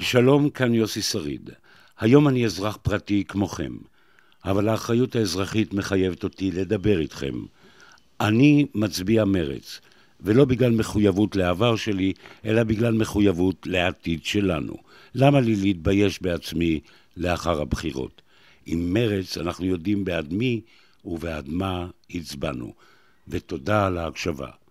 שלום, כאן יוסי שריד. היום אני אזרח פרטי כמוכם, אבל האחריות האזרחית מחייבת אותי לדבר איתכם. אני מצביע מרץ, ולא בגלל מחויבות לעבר שלי, אלא בגלל מחויבות לעתיד שלנו. למה לי להתבייש בעצמי לאחר הבחירות? עם מרץ אנחנו יודעים בעד מי ובעד מה הצבענו. ותודה על ההקשבה.